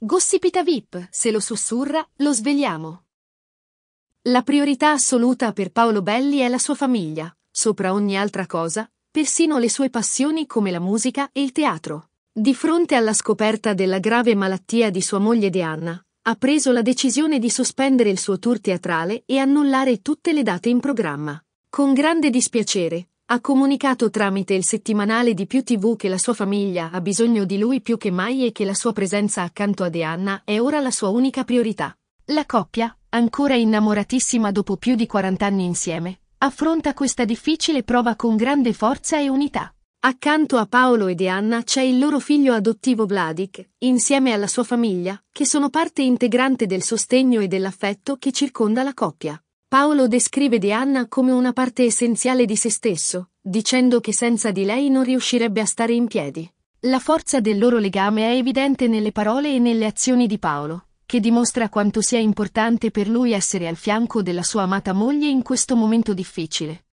Gossipita VIP, se lo sussurra, lo svegliamo. La priorità assoluta per Paolo Belli è la sua famiglia, sopra ogni altra cosa, persino le sue passioni come la musica e il teatro. Di fronte alla scoperta della grave malattia di sua moglie Deanna, ha preso la decisione di sospendere il suo tour teatrale e annullare tutte le date in programma. Con grande dispiacere, ha comunicato tramite il settimanale di più TV che la sua famiglia ha bisogno di lui più che mai e che la sua presenza accanto a Deanna è ora la sua unica priorità. La coppia, ancora innamoratissima dopo più di 40 anni insieme, affronta questa difficile prova con grande forza e unità. Accanto a Paolo e Deanna c'è il loro figlio adottivo Vladik, insieme alla sua famiglia, che sono parte integrante del sostegno e dell'affetto che circonda la coppia. Paolo descrive Diana come una parte essenziale di se stesso, dicendo che senza di lei non riuscirebbe a stare in piedi. La forza del loro legame è evidente nelle parole e nelle azioni di Paolo, che dimostra quanto sia importante per lui essere al fianco della sua amata moglie in questo momento difficile.